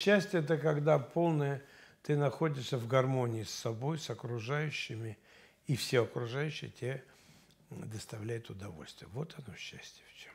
Счастье – это когда полное ты находишься в гармонии с собой, с окружающими, и все окружающие тебе доставляют удовольствие. Вот оно счастье в чем.